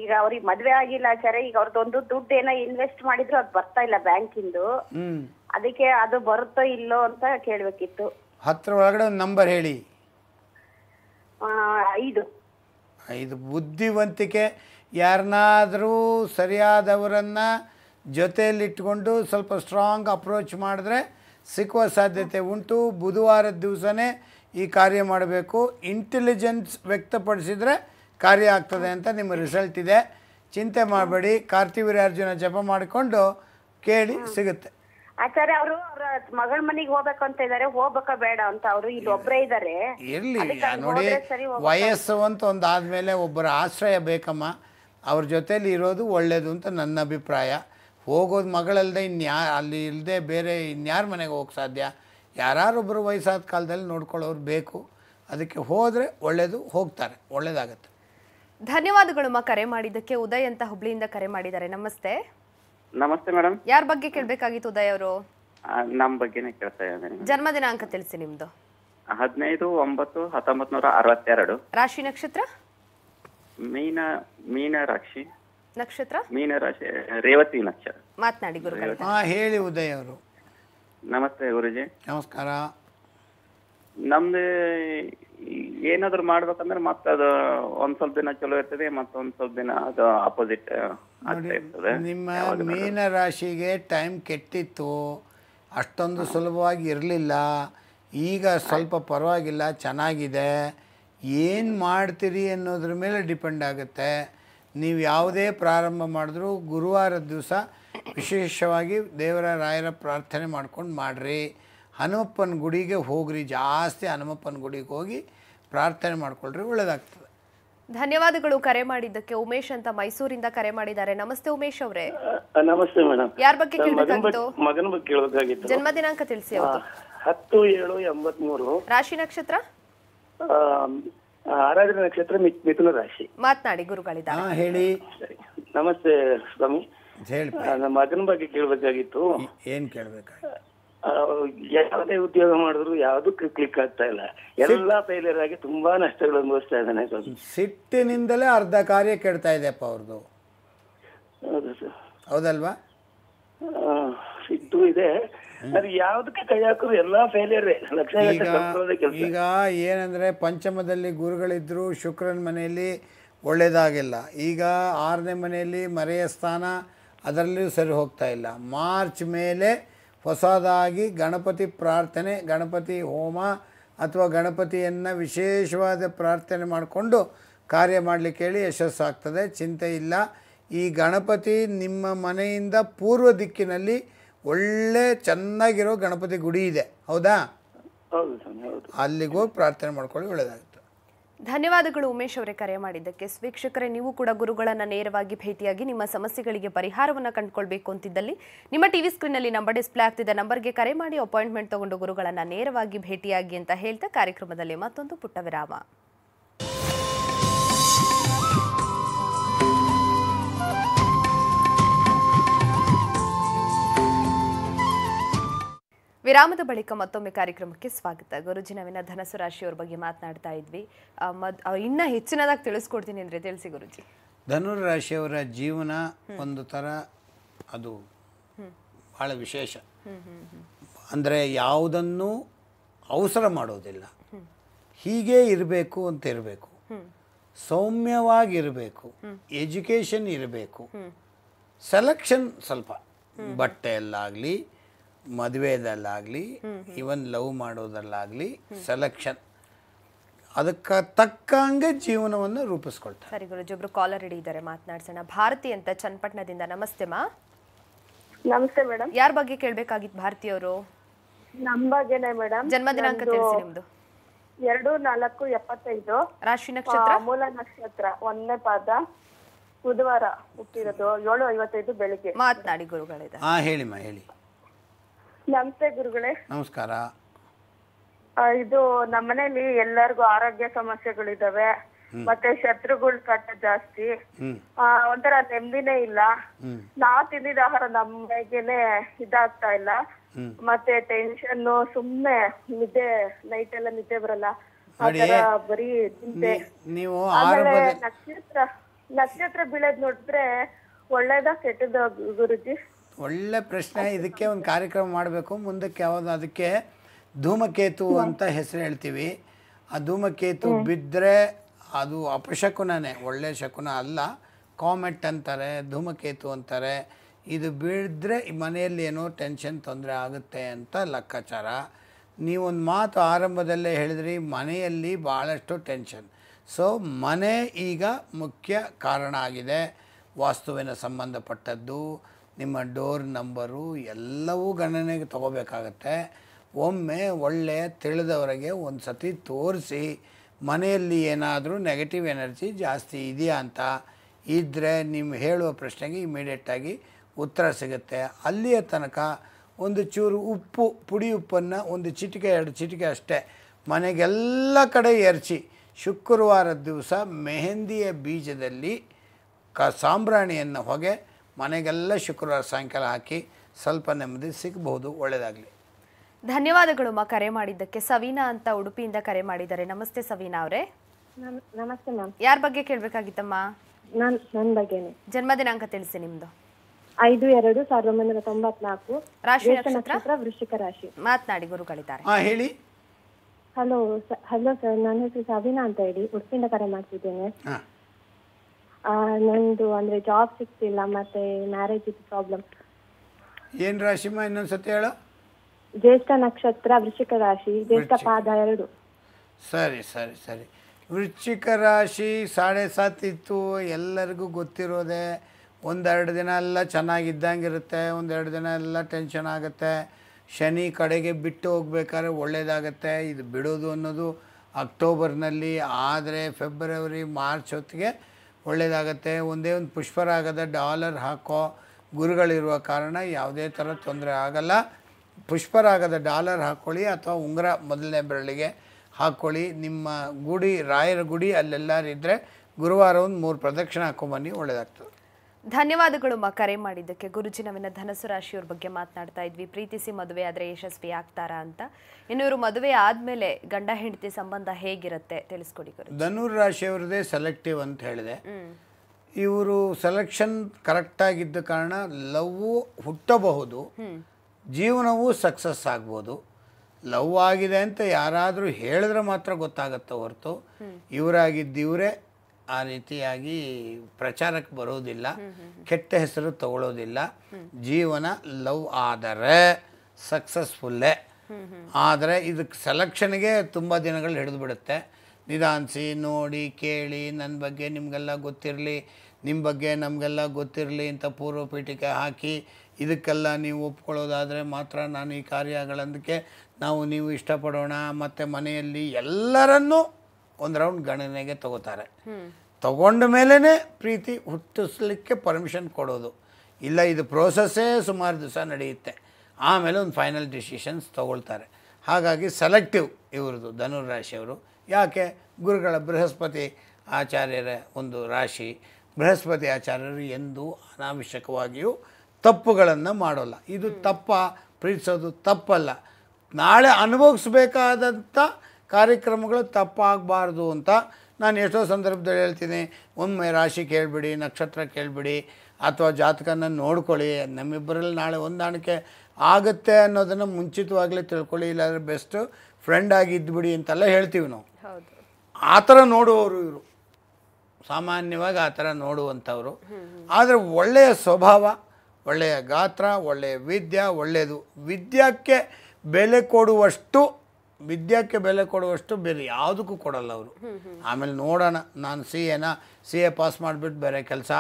ಈಗ ಅವ್ರಿಗೆ ಮದ್ವೆ ಆಗಿಲ್ಲ ಆಚಾರ್ಯ ಈಗ ಅವ್ರದ್ದೊಂದು ದುಡ್ಡು ಏನೋ ಇನ್ವೆಸ್ಟ್ ಮಾಡಿದ್ರು ಅದು ಬರ್ತಾ ಇಲ್ಲ ಬ್ಯಾಂಕಿಂದು ಅದಕ್ಕೆ ಅದು ಬರುತ್ತೋ ಇಲ್ಲೋ ಅಂತ ಕೇಳ್ಬೇಕಿತ್ತು ಹತ್ರ ಒಳಗಡೆ ಒಂದು ನಂಬರ್ ಹೇಳಿ ಐದು ಐದು ಬುದ್ಧಿವಂತಿಕೆ ಯಾರನ್ನಾದರೂ ಸರಿಯಾದವರನ್ನು ಜೊತೆಯಲ್ಲಿಟ್ಕೊಂಡು ಸ್ವಲ್ಪ ಸ್ಟ್ರಾಂಗ್ ಅಪ್ರೋಚ್ ಮಾಡಿದ್ರೆ ಸಿಕ್ಕುವ ಸಾಧ್ಯತೆ ಉಂಟು ಬುಧವಾರದ ದಿವಸನೇ ಈ ಕಾರ್ಯ ಮಾಡಬೇಕು ಇಂಟೆಲಿಜೆನ್ಸ್ ವ್ಯಕ್ತಪಡಿಸಿದರೆ ಕಾರ್ಯ ಆಗ್ತದೆ ಅಂತ ನಿಮ್ಮ ರಿಸಲ್ಟ್ ಇದೆ ಚಿಂತೆ ಮಾಡಬೇಡಿ ಕಾರ್ತಿವೀರ್ಯಾರ್ಜುನ ಜಪ ಮಾಡಿಕೊಂಡು ಕೇಳಿ ಸಿಗುತ್ತೆ ಆಚಾರ್ಯ ಅವರು ಅವ್ರ ಮಗಳ ಮನೆಗೆ ಹೋಗ್ಬೇಕು ಅಂತ ಇದಾರೆ ಹೋಗ್ಬೇಕಾ ಬೇಡ ಅಂತ ಅವರು ಇಲ್ಲಿ ಒಬ್ಬರೇ ಇದಾರೆ ಇರ್ಲಿ ನೋಡಿ ವಯಸ್ಸು ಅಂತ ಒಂದಾದ್ಮೇಲೆ ಒಬ್ಬರ ಆಶ್ರಯ ಬೇಕಮ್ಮ ಅವ್ರ ಜೊತೆಲಿ ಇರೋದು ಒಳ್ಳೇದು ಅಂತ ನನ್ನ ಅಭಿಪ್ರಾಯ ಹೋಗೋದು ಮಗಳಲ್ಲದೆ ಇನ್ಯಾ ಅಲ್ಲಿ ಇಲ್ಲದೆ ಬೇರೆ ಇನ್ಯಾರ ಮನೆಗೆ ಹೋಗಕ್ಕೆ ಸಾಧ್ಯ ಯಾರೊಬ್ಬರು ವಯಸ್ಸಾದ ಕಾಲದಲ್ಲಿ ನೋಡ್ಕೊಳ್ಳೋರು ಬೇಕು ಅದಕ್ಕೆ ಹೋದರೆ ಒಳ್ಳೆಯದು ಹೋಗ್ತಾರೆ ಒಳ್ಳೇದಾಗತ್ತೆ ಧನ್ಯವಾದಗಳು ಕರೆ ಮಾಡಿದ್ದಕ್ಕೆ ಉದಯ್ ಅಂತ ಹುಬ್ಳಿಯಿಂದ ಕರೆ ಮಾಡಿದ್ದಾರೆ ನಮಸ್ತೆ ನಮಸ್ತೆ ಮೇಡಮ್ ಯಾರ ಬಗ್ಗೆ ಕೇಳಬೇಕಾಗಿತ್ತು ಉದಯ ಅವರು ನಮ್ ಬಗ್ಗೆನೇ ಕೇಳ್ತಾ ಇದ್ದೀನಿ ಜನ್ಮ ದಿನಾಂಕ ತಿಳಿಸಿ ನಿಮ್ದು ಹದಿನೈದು ಒಂಬತ್ತು ಹತ್ತೊಂಬತ್ ಅರವತ್ತೆರಡು ರಾಶಿ ನಕ್ಷತ್ರ ಮೀನ ಮೀನ ರಾಶಿ ನಕ್ಷತ್ರ ಮೀನ ರಾಶಿ ರೇವತಿ ನಕ್ಷತ್ರ ಮಾತನಾಡಿ ಗುರುಗಳೇ ಹಾ ಹೇಳಿ ಉದಯ ಅವರು ನಮಸ್ತೆ ಗುರುಜಿ ನಮಸ್ಕಾರ ನಮ್ದು ಏನಾದ್ರು ಮಾಡ್ಬೇಕಂದ್ರೆ ಮತ್ತೆ ಅದು ಒಂದ್ ಸ್ವಲ್ಪ ದಿನ ಚಲೋ ಇರ್ತದೆ ಮತ್ತೊಂದ್ ಸ್ವಲ್ಪ ದಿನ ಅದು ಅಪೋಸಿಟ್ ನಿಮ್ಮ ಮೀನ ರಾಶಿಗೆ ಟೈಮ್ ಕೆಟ್ಟಿತ್ತು ಅಷ್ಟೊಂದು ಸುಲಭವಾಗಿ ಇರಲಿಲ್ಲ ಈಗ ಸ್ವಲ್ಪ ಪರವಾಗಿಲ್ಲ ಚೆನ್ನಾಗಿದೆ ಏನು ಮಾಡ್ತೀರಿ ಅನ್ನೋದ್ರ ಮೇಲೆ ಡಿಪೆಂಡ್ ಆಗುತ್ತೆ ನೀವು ಯಾವುದೇ ಪ್ರಾರಂಭ ಮಾಡಿದ್ರೂ ಗುರುವಾರ ದಿವಸ ವಿಶೇಷವಾಗಿ ದೇವರ ರಾಯರ ಪ್ರಾರ್ಥನೆ ಮಾಡ್ಕೊಂಡು ಮಾಡಿರಿ ಹನುಮಪ್ಪನ ಗುಡಿಗೆ ಹೋಗ್ರಿ ಜಾಸ್ತಿ ಹನುಮಪ್ಪನ ಗುಡಿಗೆ ಹೋಗಿ ಪ್ರಾರ್ಥನೆ ಮಾಡ್ಕೊಳ್ರಿ ಒಳ್ಳೆಯದಾಗ್ತದೆ ಧನ್ಯವಾದಗಳು ಕರೆ ಮಾಡಿದ್ದಕ್ಕೆ ಉಮೇಶ್ ಅಂತ ಮೈಸೂರಿಂದ ಕರೆ ಮಾಡಿದ್ದಾರೆ ನಮಸ್ತೆ ಉಮೇಶ್ ಅವರೇ ನಮಸ್ತೆ ಮೇಡಮ್ ಯಾರ ಬಗ್ಗೆ ಕೇಳಬೇಕಾಗಿತ್ತು ಮಗನ ಬಗ್ಗೆ ಕೇಳಬೇಕಾಗಿತ್ತು ಜನ್ಮ ದಿನಾಂಕ ತಿಳಿಸಿ ಹತ್ತು ಏಳು ಎಂಬತ್ ಮೂರು ರಾಶಿ ನಕ್ಷತ್ರ ಆರಾಧನೆ ನಕ್ಷತ್ರ ಮಿಥುನ ರಾಶಿ ಮಾತನಾಡಿ ಗುರುಗಳಿದ ಹೇಳಿ ನಮಸ್ತೆ ಸ್ವಾಮಿ ನಮ್ಮ ಮಗನ ಬಗ್ಗೆ ಕೇಳಬೇಕಾಗಿತ್ತು ಏನ್ ಕೇಳಬೇಕಾಗಿತ್ತು ಯಾವುದೇ ಉದ್ಯೋಗ ಮಾಡಿದ್ರು ಯಾವ್ದು ಕ್ಲಿಕ್ ಆಗ್ತಾ ಇಲ್ಲ ಎಲ್ಲಾ ಫೇಲಿಯರ್ ಆಗಿ ತುಂಬಾ ನಷ್ಟಗಳು ಅನುಭವಿಸ್ತಾ ಇದ್ದಾನೆ ಸಿಟ್ಟಿನಿಂದಲೇ ಅರ್ಧ ಕಾರ್ಯ ಕೆಡ್ತಾ ಅಪ್ಪ ಅವ್ರದ್ದು ಹೌದಲ್ವಾ ಸಿಟ್ಟು ಇದೆ ಈಗ ಏನಂದ್ರೆ ಪಂಚಮದಲ್ಲಿ ಗುರುಗಳಿದ್ರು ಶುಕ್ರನ ಮನೆಯಲ್ಲಿ ಒಳ್ಳೇದಾಗಿಲ್ಲ ಈಗ ಆರನೇ ಮನೆಯಲ್ಲಿ ಮರೆಯ ಸ್ಥಾನ ಅದರಲ್ಲಿ ಸರಿ ಹೋಗ್ತಾ ಇಲ್ಲ ಮಾರ್ಚ್ ಮೇಲೆ ಹೊಸದಾಗಿ ಗಣಪತಿ ಪ್ರಾರ್ಥನೆ ಗಣಪತಿ ಹೋಮ ಅಥವಾ ಗಣಪತಿಯನ್ನು ವಿಶೇಷವಾದ ಪ್ರಾರ್ಥನೆ ಮಾಡಿಕೊಂಡು ಕಾರ್ಯ ಮಾಡಲಿಕ್ಕೆ ಹೇಳಿ ಯಶಸ್ಸಾಗ್ತದೆ ಚಿಂತೆ ಇಲ್ಲ ಈ ಗಣಪತಿ ನಿಮ್ಮ ಮನೆಯಿಂದ ಪೂರ್ವ ದಿಕ್ಕಿನಲ್ಲಿ ಒಳ್ಳೆ ಚೆನ್ನಾಗಿರೋ ಗಣಪತಿ ಗುಡಿ ಇದೆ ಹೌದಾ ಅಲ್ಲಿಗೂ ಪ್ರಾರ್ಥನೆ ಮಾಡ್ಕೊಳ್ಳಿ ಒಳ್ಳೆಯದಾಗುತ್ತೆ ಧನ್ಯವಾದಗಳು ಉಮೇಶ್ ಅವರೇ ಕರೆ ಮಾಡಿದ್ದಕ್ಕೆ ವೀಕ್ಷಕರೇ ನೀವು ಕೂಡ ಗುರುಗಳನ್ನು ನೇರವಾಗಿ ಭೇಟಿಯಾಗಿ ನಿಮ್ಮ ಸಮಸ್ಯೆಗಳಿಗೆ ಪರಿಹಾರವನ್ನು ಕಂಡುಕೊಳ್ಬೇಕು ಅಂತಿದ್ದಲ್ಲಿ ನಿಮ್ಮ ಟಿವಿ ಸ್ಕ್ರೀನ್ನಲ್ಲಿ ನಂಬರ್ ಡಿಸ್ಪ್ಲೇ ಆಗ್ತಿದ್ದ ನಂಬರ್ಗೆ ಕರೆ ಮಾಡಿ ಅಪಾಯಿಂಟ್ಮೆಂಟ್ ತಗೊಂಡು ಗುರುಗಳನ್ನು ನೇರವಾಗಿ ಭೇಟಿಯಾಗಿ ಅಂತ ಹೇಳ್ತಾ ಕಾರ್ಯಕ್ರಮದಲ್ಲಿ ಮತ್ತೊಂದು ಪುಟ್ಟ ವಿರಾಮ ವಿರಾಮದ ಬಳಿಕ ಮತ್ತೊಮ್ಮೆ ಕಾರ್ಯಕ್ರಮಕ್ಕೆ ಸ್ವಾಗತ ಗುರುಜಿ ನಾವಿನ ಧನಸು ರಾಶಿಯವ್ರ ಬಗ್ಗೆ ಮಾತನಾಡ್ತಾ ಇದ್ವಿ ಮದ್ ಇನ್ನೂ ಹೆಚ್ಚಿನದಾಗಿ ತಿಳಿಸ್ಕೊಡ್ತೀನಿ ಅಂದರೆ ತಿಳಿಸಿ ಗುರುಜಿ ಧನುರಾಶಿಯವರ ರಾಶಿಯವರ ಜೀವನ ಒಂದು ಥರ ಅದು ಭಾಳ ವಿಶೇಷ ಅಂದರೆ ಯಾವುದನ್ನು ಅವಸರ ಮಾಡೋದಿಲ್ಲ ಹೀಗೇ ಇರಬೇಕು ಅಂತ ಇರಬೇಕು ಸೌಮ್ಯವಾಗಿರಬೇಕು ಎಜುಕೇಷನ್ ಇರಬೇಕು ಸೆಲೆಕ್ಷನ್ ಸ್ವಲ್ಪ ಬಟ್ಟೆಯಲ್ಲಾಗಲಿ ಮದುವೆದಲ್ಲಾಗಲಿ ಈವನ್ ಲವ್ ಮಾಡೋದಲ್ಲಾಗಲಿ ಸೆಲೆಕ್ಷನ್ ಅದಕ್ಕೆ ತಕ್ಕಂಗೆ ಜೀವನವನ್ನು ರೂಪಿಸ್ಕೊಳ್ತಾರೆ ಸರಿ ಗುರುಜಿ ಒಬ್ರು ಕಾಲರ್ ಇದ್ದಾರೆ ಮಾತನಾಡ್ಸೋಣ ಭಾರತಿ ಅಂತ ಚನ್ನಪಟ್ಟಣದಿಂದ ನಮಸ್ತೆ ಮಾ ನಮಸ್ತೆ ಮೇಡಮ್ ಯಾರ ಬಗ್ಗೆ ಕೇಳಬೇಕಾಗಿತ್ತು ಭಾರತಿ ಅವರು ನಮ್ಮ ಬಗ್ಗೆನೇ ಮೇಡಮ್ ಜನ್ಮ ದಿನಾಂಕ ತಿಳಿಸಿ ನಿಮ್ದು ಎರಡು ನಾಲ್ಕು ಎಪ್ಪತ್ತೈದು ರಾಶಿ ನಕ್ಷತ್ರ ಮೂಲ ನಕ್ಷತ್ರ ಒಂದನೇ ಪಾದ ಬುಧವಾರ ಹುಟ್ಟಿರೋದು ಏಳು ಐವತ್ತೈದು ಬೆಳಿಗ್ಗೆ ಮಾತನಾಡಿ ಗುರುಗಳಿದೆ ಹೇಳಿ ಮಾ ಹೇಳಿ ನಮಸ್ತೆ ಗುರುಗಳೇ ನಮಸ್ಕಾರ ಇದು ಇದು ನಮ್ಮನೇಲಿ ಎಲ್ಲರಿಗೂ ಆರೋಗ್ಯ ಸಮಸ್ಯೆಗಳಿದಾವೆ ಮತ್ತೆ ಶತ್ರುಗಳ ಕಟ್ಟ ಜಾಸ್ತಿ ಆ, ಒಂಥರ ನೆಮ್ಮದಿನೇ ಇಲ್ಲ ನಾ ನಾವ್ ತಿಂದಿದ ಆಹಾರ ನಮ್ಗೆನೆ ಇದಾಗ್ತಾ ಇಲ್ಲ ಮತ್ತೆ ಟೆನ್ಷನ್ ಸುಮ್ನೆ ನಿದ್ದೆ ನೈಟ್ ಎಲ್ಲ ನಿದ್ದೆ ಬರಲ್ಲ ಬರೀ ಚಿಂತೆ ನೀವು ಆಮೇಲೆ ನಕ್ಷತ್ರ ನಕ್ಷತ್ರ ಬೀಳೋದ್ ನೋಡಿದ್ರೆ ಒಳ್ಳೇದಾ ಕೆಟ್ಟದ ಗುರುಜಿ ಒಳ್ಳೆ ಪ್ರಶ್ನೆ ಇದಕ್ಕೆ ಒಂದು ಕಾರ್ಯಕ್ರಮ ಮಾಡಬೇಕು ಮುಂದಕ್ಕೆ ಯಾವುದು ಅದಕ್ಕೆ ಧೂಮಕೇತು ಅಂತ ಹೆಸರು ಹೇಳ್ತೀವಿ ಆ ಧೂಮಕೇತು ಬಿದ್ದರೆ ಅದು ಅಪಶಕುನನೇ ಒಳ್ಳೆ ಶಕುನ ಅಲ್ಲ ಕಾಮೆಟ್ ಅಂತಾರೆ ಧೂಮಕೇತು ಅಂತಾರೆ ಇದು ಬಿದ್ದರೆ ಮನೆಯಲ್ಲಿ ಏನೋ ಟೆನ್ಷನ್ ತೊಂದರೆ ಆಗುತ್ತೆ ಅಂತ ಲೆಕ್ಕಾಚಾರ ನೀವೊಂದು ಮಾತು ಆರಂಭದಲ್ಲೇ ಹೇಳಿದ್ರಿ ಮನೆಯಲ್ಲಿ ಭಾಳಷ್ಟು ಟೆನ್ಷನ್ ಸೊ ಮನೆ ಈಗ ಮುಖ್ಯ ಕಾರಣ ಆಗಿದೆ ವಾಸ್ತುವಿನ ಸಂಬಂಧಪಟ್ಟದ್ದು ನಿಮ್ಮ ಡೋರ್ ನಂಬರು ಎಲ್ಲವೂ ಗಣನೆಗೆ ತಗೋಬೇಕಾಗತ್ತೆ ಒಮ್ಮೆ ಒಳ್ಳೆಯ ತಿಳಿದವರಿಗೆ ಒಂದು ಸತಿ ತೋರಿಸಿ ಮನೆಯಲ್ಲಿ ಏನಾದರೂ ನೆಗೆಟಿವ್ ಎನರ್ಜಿ ಜಾಸ್ತಿ ಇದೆಯಾ ಅಂತ ಇದ್ದರೆ ನಿಮ್ಮ ಹೇಳುವ ಪ್ರಶ್ನೆಗೆ ಇಮಿಡಿಯೇಟಾಗಿ ಉತ್ತರ ಸಿಗುತ್ತೆ ಅಲ್ಲಿಯ ತನಕ ಒಂದು ಚೂರು ಉಪ್ಪು ಪುಡಿ ಉಪ್ಪನ್ನು ಒಂದು ಚಿಟಿಕೆ ಎರಡು ಚಿಟಿಕೆ ಅಷ್ಟೇ ಮನೆಗೆಲ್ಲ ಕಡೆ ಎರಚಿ ಶುಕ್ರವಾರದ ದಿವಸ ಮೆಹಂದಿಯ ಬೀಜದಲ್ಲಿ ಕ ಸಾಂಬ್ರಾಣಿಯನ್ನು ಹೊಗೆ ಮನೆಗೆಲ್ಲ ಶುಕ್ರವಾರ ಸಾಯಂಕಾಲ ಹಾಕಿ ಸ್ವಲ್ಪ ನೆಮ್ಮದಿ ಸಿಗಬಹುದು ಒಳ್ಳೆಯದಾಗಲಿ ಧನ್ಯವಾದಗಳು ಮಾ ಕರೆ ಮಾಡಿದ್ದಕ್ಕೆ ಸವೀನಾ ಅಂತ ಉಡುಪಿಯಿಂದ ಕರೆ ಮಾಡಿದ್ದಾರೆ ನಮಸ್ತೆ ಸವೀನಾ ಅವರೇ ನಮಸ್ತೆ ಮ್ಯಾಮ್ ಯಾರ ಬಗ್ಗೆ ಕೇಳಬೇಕಾಗಿತ್ತಮ್ಮ ನಾನು ನನ್ನ ಬಗ್ಗೆನೆ ಜನ್ಮ ದಿನಾಂಕ ತಿಳಿಸಿ ನಿಮ್ದು ಐದು ಎರಡು ಸಾವಿರದ ಒಂಬೈನೂರ ತೊಂಬತ್ನಾಲ್ಕು ರಾಶಿ ನಕ್ಷತ್ರ ವೃಶ್ಚಿಕ ರಾಶಿ ಮಾತನಾಡಿ ಗುರುಗಳಿದ್ದಾರೆ ಹಾ ಹೇಳಿ ಹಲೋ ಹಲೋ ಸರ್ ನನ್ನ ಹೆಸರು ಸವೀನಾ ಅಂತ ಹೇಳಿ ಉಡುಪಿಯಿಂದ ಕರೆ ಮಾಡ್ತಿದ್ದೇನೆ ನಂದು ಅಂದ್ರೆ ಜಾಬ್ ಸಿಕ್ತಿಲ್ಲ ಮತ್ತೆ ಮ್ಯಾರೇಜ್ ಪ್ರಾಬ್ಲಮ್ ಏನ್ ರಾಶಿಮ್ಮ ಇನ್ನೊಂದ್ಸತಿ ಹೇಳು ಜ್ಯೇಷ್ಠ ನಕ್ಷತ್ರ ವೃಶ್ಚಿಕ ರಾಶಿ ಜ್ಯೇಷ್ಠ ಪಾದ ಎರಡು ಸರಿ ಸರಿ ಸರಿ ವೃಶ್ಚಿಕ ರಾಶಿ ಸಾಡೆ ಸಾತ್ ಇತ್ತು ಎಲ್ಲರಿಗೂ ಗೊತ್ತಿರೋದೆ ಒಂದೆರಡು ದಿನ ಎಲ್ಲ ಚೆನ್ನಾಗಿದ್ದಂಗಿರುತ್ತೆ ಒಂದೆರಡು ದಿನ ಎಲ್ಲ ಟೆನ್ಷನ್ ಆಗುತ್ತೆ ಶನಿ ಕಡೆಗೆ ಬಿಟ್ಟು ಹೋಗ್ಬೇಕಾದ್ರೆ ಒಳ್ಳೇದಾಗತ್ತೆ ಇದು ಬಿಡೋದು ಅನ್ನೋದು ಅಕ್ಟೋಬರ್ನಲ್ಲಿ ಆದರೆ ಫೆಬ್ರವರಿ ಮಾರ್ಚ್ ಹೊತ್ತಿಗೆ ಒಳ್ಳೆಯದಾಗತ್ತೆ ಒಂದೇ ಒಂದು ಪುಷ್ಪರಾಗದ ಡಾಲರ್ ಹಾಕೋ ಗುರುಗಳಿರುವ ಕಾರಣ ಯಾವುದೇ ಥರ ತೊಂದರೆ ಆಗಲ್ಲ ಪುಷ್ಪರಾಗದ ಡಾಲರ್ ಹಾಕ್ಕೊಳ್ಳಿ ಅಥವಾ ಉಂಗುರ ಮೊದಲನೇ ಬೆರಳಿಗೆ ಹಾಕ್ಕೊಳ್ಳಿ ನಿಮ್ಮ ಗುಡಿ ರಾಯರ ಗುಡಿ ಅಲ್ಲೆಲ್ಲರಿದ್ದರೆ ಗುರುವಾರ ಒಂದು ಮೂರು ಪ್ರದಕ್ಷಿಣೆ ಹಾಕೊಂಬನ್ನಿ ಒಳ್ಳೆಯದಾಗ್ತದೆ ಧನ್ಯವಾದಗಳು ಮ ಕರೆ ಮಾಡಿದ್ದಕ್ಕೆ ಗುರುಜಿ ಧನಸು ರಾಶಿಯವ್ರ ಬಗ್ಗೆ ಮಾತನಾಡ್ತಾ ಇದ್ವಿ ಪ್ರೀತಿಸಿ ಮದುವೆ ಆದರೆ ಯಶಸ್ವಿ ಆಗ್ತಾರಾ ಅಂತ ಇನ್ನು ಇವರು ಮದುವೆ ಆದಮೇಲೆ ಗಂಡ ಹೆಂಡತಿ ಸಂಬಂಧ ಹೇಗಿರುತ್ತೆ ತಿಳಿಸ್ಕೊಡಿ ಗುರು ಧನುರ್ ರಾಶಿಯವ್ರದ್ದೇ ಸೆಲೆಕ್ಟಿವ್ ಅಂತ ಹೇಳಿದೆ ಇವರು ಸೆಲೆಕ್ಷನ್ ಆಗಿದ್ದ ಕಾರಣ ಲವ್ ಹುಟ್ಟಬಹುದು ಜೀವನವೂ ಸಕ್ಸಸ್ ಆಗ್ಬೋದು ಲವ್ ಆಗಿದೆ ಅಂತ ಯಾರಾದರೂ ಹೇಳಿದ್ರೆ ಮಾತ್ರ ಗೊತ್ತಾಗತ್ತೆ ಹೊರತು ಇವರಾಗಿದ್ದ ಇವರೇ ಆ ರೀತಿಯಾಗಿ ಪ್ರಚಾರಕ್ಕೆ ಬರೋದಿಲ್ಲ ಕೆಟ್ಟ ಹೆಸರು ತಗೊಳ್ಳೋದಿಲ್ಲ ಜೀವನ ಲವ್ ಆದರೆ ಸಕ್ಸಸ್ಫುಲ್ಲೇ ಆದರೆ ಇದಕ್ಕೆ ಸೆಲೆಕ್ಷನ್ಗೆ ತುಂಬ ದಿನಗಳು ಹಿಡಿದು ಬಿಡುತ್ತೆ ನಿಧಾನಿಸಿ ನೋಡಿ ಕೇಳಿ ನನ್ನ ಬಗ್ಗೆ ನಿಮಗೆಲ್ಲ ಗೊತ್ತಿರಲಿ ನಿಮ್ಮ ಬಗ್ಗೆ ನಮಗೆಲ್ಲ ಗೊತ್ತಿರಲಿ ಅಂತ ಪೀಠಿಕೆ ಹಾಕಿ ಇದಕ್ಕೆಲ್ಲ ನೀವು ಒಪ್ಕೊಳ್ಳೋದಾದರೆ ಮಾತ್ರ ನಾನು ಈ ಕಾರ್ಯಗಳಂದಕ್ಕೆ ನಾವು ನೀವು ಇಷ್ಟಪಡೋಣ ಮತ್ತು ಮನೆಯಲ್ಲಿ ಎಲ್ಲರನ್ನೂ ಒಂದು ರೌಂಡ್ ಗಣನೆಗೆ ತಗೋತಾರೆ ತಗೊಂಡ ಮೇಲೇ ಪ್ರೀತಿ ಹುಟ್ಟಿಸ್ಲಿಕ್ಕೆ ಪರ್ಮಿಷನ್ ಕೊಡೋದು ಇಲ್ಲ ಇದು ಪ್ರೋಸೆಸ್ಸೇ ಸುಮಾರು ದಿವಸ ನಡೆಯುತ್ತೆ ಆಮೇಲೆ ಒಂದು ಫೈನಲ್ ಡಿಸಿಷನ್ಸ್ ತಗೊಳ್ತಾರೆ ಹಾಗಾಗಿ ಸೆಲೆಕ್ಟಿವ್ ಇವ್ರದ್ದು ರಾಶಿಯವರು ಯಾಕೆ ಗುರುಗಳ ಬೃಹಸ್ಪತಿ ಆಚಾರ್ಯರ ಒಂದು ರಾಶಿ ಬೃಹಸ್ಪತಿ ಆಚಾರ್ಯರು ಎಂದೂ ಅನಾವಶ್ಯಕವಾಗಿಯೂ ತಪ್ಪುಗಳನ್ನು ಮಾಡೋಲ್ಲ ಇದು ತಪ್ಪ ಪ್ರೀತಿಸೋದು ತಪ್ಪಲ್ಲ ನಾಳೆ ಅನುಭವಿಸ್ಬೇಕಾದಂಥ ಕಾರ್ಯಕ್ರಮಗಳು ತಪ್ಪಾಗಬಾರ್ದು ಅಂತ ನಾನು ಎಷ್ಟೋ ಸಂದರ್ಭದಲ್ಲಿ ಹೇಳ್ತೀನಿ ಒಮ್ಮೆ ರಾಶಿ ಕೇಳಿಬಿಡಿ ನಕ್ಷತ್ರ ಕೇಳಿಬಿಡಿ ಅಥವಾ ಜಾತಕನ ನೋಡ್ಕೊಳ್ಳಿ ನಮ್ಮಿಬ್ಬರಲ್ಲಿ ನಾಳೆ ಹೊಂದಾಣಿಕೆ ಆಗುತ್ತೆ ಅನ್ನೋದನ್ನು ಮುಂಚಿತವಾಗಲೇ ತಿಳ್ಕೊಳ್ಳಿ ಇಲ್ಲಾಂದರೆ ಬೆಸ್ಟು ಫ್ರೆಂಡ್ ಇದ್ಬಿಡಿ ಅಂತೆಲ್ಲ ಹೇಳ್ತೀವಿ ನಾವು ಆ ಥರ ನೋಡುವವರು ಇವರು ಸಾಮಾನ್ಯವಾಗಿ ಆ ಥರ ನೋಡುವಂಥವ್ರು ಆದರೆ ಒಳ್ಳೆಯ ಸ್ವಭಾವ ಒಳ್ಳೆಯ ಗಾತ್ರ ಒಳ್ಳೆಯ ವಿದ್ಯೆ ಒಳ್ಳೆಯದು ವಿದ್ಯಕ್ಕೆ ಬೆಲೆ ಕೊಡುವಷ್ಟು ವಿದ್ಯಾಕ್ಕೆ ಬೆಲೆ ಕೊಡುವಷ್ಟು ಬೇರೆ ಯಾವುದಕ್ಕೂ ಕೊಡಲ್ಲ ಅವರು ಆಮೇಲೆ ನೋಡೋಣ ನಾನು ಸಿ ಎನ ಸಿ ಎ ಪಾಸ್ ಮಾಡಿಬಿಟ್ಟು ಬೇರೆ ಕೆಲಸ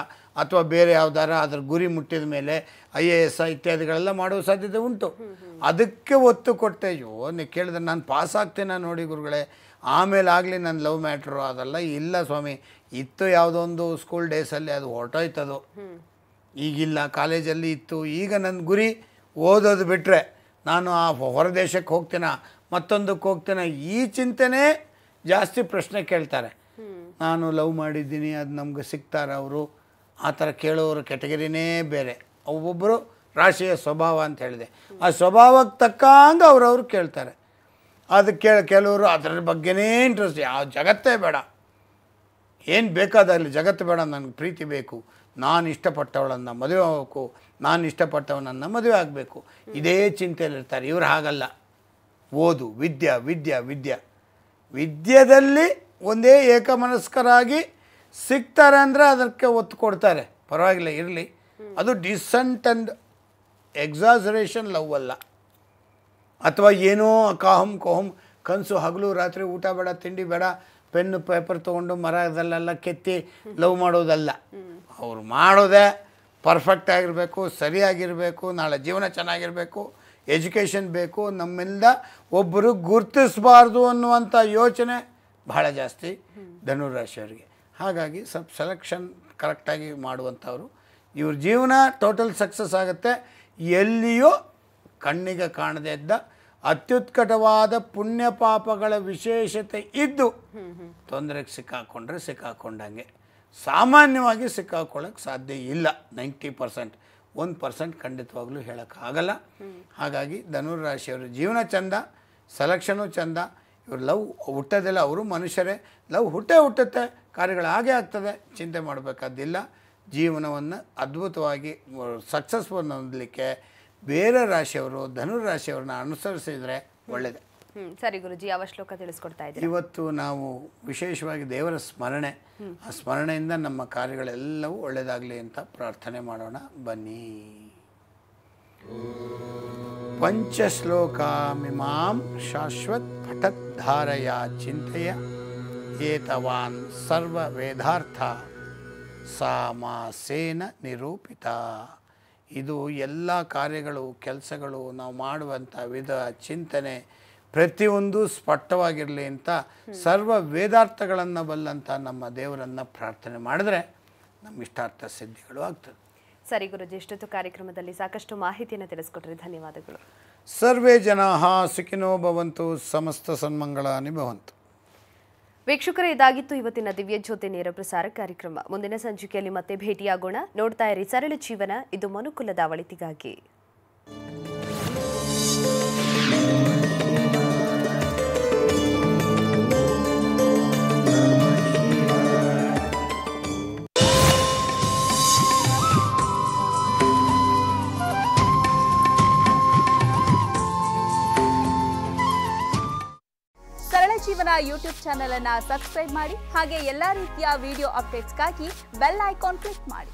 ಅಥವಾ ಬೇರೆ ಯಾವ್ದಾರ ಅದ್ರ ಗುರಿ ಮುಟ್ಟಿದ ಮೇಲೆ ಐ ಎ ಎಸ್ ಇತ್ಯಾದಿಗಳೆಲ್ಲ ಮಾಡುವ ಸಾಧ್ಯತೆ ಉಂಟು ಅದಕ್ಕೆ ಒತ್ತು ಕೊಟ್ಟೆ ಅಯ್ಯೋ ನೀವು ಕೇಳಿದ್ರೆ ನಾನು ಪಾಸ್ ಆಗ್ತೇನೆ ನೋಡಿ ಗುರುಗಳೇ ಆಮೇಲೆ ಆಗಲಿ ನನ್ನ ಲವ್ ಮ್ಯಾಟ್ರು ಅದೆಲ್ಲ ಇಲ್ಲ ಸ್ವಾಮಿ ಇತ್ತು ಯಾವುದೊಂದು ಸ್ಕೂಲ್ ಡೇಸಲ್ಲಿ ಅದು ಹೊರಟೋಯ್ತದು ಈಗಿಲ್ಲ ಕಾಲೇಜಲ್ಲಿ ಇತ್ತು ಈಗ ನನ್ನ ಗುರಿ ಓದೋದು ಬಿಟ್ಟರೆ ನಾನು ಆ ಹೊರದೇಶಕ್ಕೆ ಹೋಗ್ತೀನ ಮತ್ತೊಂದಕ್ಕೆ ಹೋಗ್ತೇನೆ ಈ ಚಿಂತೆನೇ ಜಾಸ್ತಿ ಪ್ರಶ್ನೆ ಕೇಳ್ತಾರೆ ನಾನು ಲವ್ ಮಾಡಿದ್ದೀನಿ ಅದು ನಮ್ಗೆ ಸಿಗ್ತಾರೆ ಅವರು ಆ ಥರ ಕೇಳೋರ ಕೆಟಗರಿನೇ ಬೇರೆ ಒಬ್ಬೊಬ್ಬರು ರಾಶಿಯ ಸ್ವಭಾವ ಅಂತ ಹೇಳಿದೆ ಆ ಸ್ವಭಾವಕ್ಕೆ ತಕ್ಕಂಗೆ ಅವ್ರವ್ರು ಕೇಳ್ತಾರೆ ಅದು ಕೇಳ ಕೆಲವರು ಅದರ ಬಗ್ಗೆನೇ ಇಂಟ್ರೆಸ್ಟ್ ಯಾವ ಜಗತ್ತೇ ಬೇಡ ಏನು ಬೇಕಾದಲ್ಲಿ ಜಗತ್ತು ಬೇಡ ನನಗೆ ಪ್ರೀತಿ ಬೇಕು ನಾನು ಇಷ್ಟಪಟ್ಟವಳನ್ನು ಮದುವೆ ಆಗಬೇಕು ನಾನು ಇಷ್ಟಪಟ್ಟವನನ್ನು ಮದುವೆ ಆಗಬೇಕು ಇದೇ ಚಿಂತೆಯಲ್ಲಿರ್ತಾರೆ ಇವರು ಹಾಗಲ್ಲ ಓದು ವಿದ್ಯ ವಿದ್ಯ ವಿದ್ಯ ವಿದ್ಯದಲ್ಲಿ ಒಂದೇ ಏಕಮನಸ್ಕರಾಗಿ ಸಿಗ್ತಾರೆ ಅಂದರೆ ಅದಕ್ಕೆ ಒತ್ತು ಕೊಡ್ತಾರೆ ಪರವಾಗಿಲ್ಲ ಇರಲಿ ಅದು ಡಿಸೆಂಟ್ ಅಂಡ್ ಎಕ್ಸಾಸರೇಷನ್ ಲವ್ ಅಲ್ಲ ಅಥವಾ ಏನೋ ಕಾಹಂ ಕೋಹಂ ಕನಸು ಹಗಲು ರಾತ್ರಿ ಊಟ ಬೇಡ ತಿಂಡಿ ಬೇಡ ಪೆನ್ನು ಪೇಪರ್ ತೊಗೊಂಡು ಮರದಲ್ಲೆಲ್ಲ ಕೆತ್ತಿ ಲವ್ ಮಾಡೋದಲ್ಲ ಅವ್ರು ಮಾಡೋದೇ ಪರ್ಫೆಕ್ಟ್ ಆಗಿರಬೇಕು ಸರಿಯಾಗಿರಬೇಕು ನಾಳೆ ಜೀವನ ಚೆನ್ನಾಗಿರಬೇಕು ಎಜುಕೇಷನ್ ಬೇಕು ನಮ್ಮಿಂದ ಒಬ್ಬರು ಗುರ್ತಿಸಬಾರ್ದು ಅನ್ನುವಂಥ ಯೋಚನೆ ಬಹಳ ಜಾಸ್ತಿ ಧನುರಾಶಿಯವರಿಗೆ ಹಾಗಾಗಿ ಸ್ವಲ್ಪ ಸೆಲೆಕ್ಷನ್ ಕರೆಕ್ಟಾಗಿ ಮಾಡುವಂಥವ್ರು ಇವ್ರ ಜೀವನ ಟೋಟಲ್ ಸಕ್ಸಸ್ ಆಗುತ್ತೆ ಎಲ್ಲಿಯೂ ಕಣ್ಣಿಗೆ ಕಾಣದೇ ಇದ್ದ ಅತ್ಯುತ್ಕಟವಾದ ಪುಣ್ಯ ಪಾಪಗಳ ವಿಶೇಷತೆ ಇದ್ದು ತೊಂದರೆಗೆ ಸಿಕ್ಕಾಕೊಂಡ್ರೆ ಸಿಕ್ಕಾಕೊಂಡಂಗೆ ಸಾಮಾನ್ಯವಾಗಿ ಸಿಕ್ಕಾಕೊಳ್ಳೋಕ್ಕೆ ಸಾಧ್ಯ ಇಲ್ಲ ನೈಂಟಿ ಪರ್ಸೆಂಟ್ ಒಂದು ಪರ್ಸೆಂಟ್ ಖಂಡಿತವಾಗ್ಲೂ ಹೇಳೋಕ್ಕಾಗಲ್ಲ ಹಾಗಾಗಿ ಧನುರಾಶಿಯವರು ಜೀವನ ಚಂದ ಸೆಲೆಕ್ಷನು ಚಂದ ಇವರು ಲವ್ ಹುಟ್ಟೋದಿಲ್ಲ ಅವರು ಮನುಷ್ಯರೇ ಲವ್ ಹುಟ್ಟೇ ಹುಟ್ಟುತ್ತೆ ಕಾರ್ಯಗಳು ಹಾಗೆ ಆಗ್ತದೆ ಚಿಂತೆ ಮಾಡಬೇಕಾದ್ದಿಲ್ಲ ಜೀವನವನ್ನು ಅದ್ಭುತವಾಗಿ ಸಕ್ಸಸ್ಫುಲ್ ಹೊಂದಲಿಕ್ಕೆ ಬೇರೆ ರಾಶಿಯವರು ರಾಶಿಯವ್ರನ್ನ ಅನುಸರಿಸಿದರೆ ಒಳ್ಳೆಯದೇ ಸರಿ ಗುರುಜಿ ಯಾವ ಶ್ಲೋಕ ತಿಳಿಸ್ಕೊಡ್ತಾ ಇದ್ದೀವಿ ಇವತ್ತು ನಾವು ವಿಶೇಷವಾಗಿ ದೇವರ ಸ್ಮರಣೆ ಆ ಸ್ಮರಣೆಯಿಂದ ನಮ್ಮ ಕಾರ್ಯಗಳೆಲ್ಲವೂ ಒಳ್ಳೆಯದಾಗಲಿ ಅಂತ ಪ್ರಾರ್ಥನೆ ಮಾಡೋಣ ಬನ್ನಿ ಪಂಚಶ್ಲೋಕಾಮಿಮಾಂ ಶಾಶ್ವತ್ ಪಠತ್ ಧಾರಯ ಚಿಂತೆಯ ಏತವಾನ್ ಸರ್ವ ವೇದಾರ್ಥ ಸಾಮಾಸೇನ ನಿರೂಪಿತ ಇದು ಎಲ್ಲ ಕಾರ್ಯಗಳು ಕೆಲಸಗಳು ನಾವು ಮಾಡುವಂಥ ವಿಧ ಚಿಂತನೆ ಪ್ರತಿಯೊಂದು ಸ್ಪಷ್ಟವಾಗಿರಲಿ ಅಂತ ಸರ್ವ ವೇದಾರ್ಥಗಳನ್ನು ಬಲ್ಲಂಥ ನಮ್ಮ ದೇವರನ್ನು ಪ್ರಾರ್ಥನೆ ಮಾಡಿದ್ರೆ ನಮ್ಮ ಇಷ್ಟಾರ್ಥ ಸಿದ್ಧಿಗಳು ಆಗ್ತದೆ ಸರಿ ಗುರುಜಿ ಇಷ್ಟೊತ್ತು ಕಾರ್ಯಕ್ರಮದಲ್ಲಿ ಸಾಕಷ್ಟು ಮಾಹಿತಿಯನ್ನು ತಿಳಿಸ್ಕೊಟ್ರೆ ಧನ್ಯವಾದಗಳು ಸರ್ವೇ ಜನಾ ಸುಖಿನೋ ಭವಂತು ಸಮಸ್ತ ಸನ್ಮಂಗಳ ಭವಂತು ವೀಕ್ಷಕರೇ ಇದಾಗಿತ್ತು ಇವತ್ತಿನ ದಿವ್ಯಜ್ಯೋತಿ ನೇರ ಪ್ರಸಾರ ಕಾರ್ಯಕ್ರಮ ಮುಂದಿನ ಸಂಚಿಕೆಯಲ್ಲಿ ಮತ್ತೆ ಭೇಟಿಯಾಗೋಣ ನೋಡ್ತಾ ಇರಿ ಸರಳ ಜೀವನ ಇದು ಮನುಕುಲದ ಅವಳಿತಿಗಾಗಿ ಧ್ರುವನ ಯೂಟ್ಯೂಬ್ ಚಾನೆಲ್ ಅನ್ನ ಸಬ್ಸ್ಕ್ರೈಬ್ ಮಾಡಿ ಹಾಗೆ ಎಲ್ಲಾ ರೀತಿಯ ವಿಡಿಯೋ ಅಪ್ಡೇಟ್ಸ್ಗಾಗಿ ಬೆಲ್ ಐಕಾನ್ ಕ್ಲಿಕ್ ಮಾಡಿ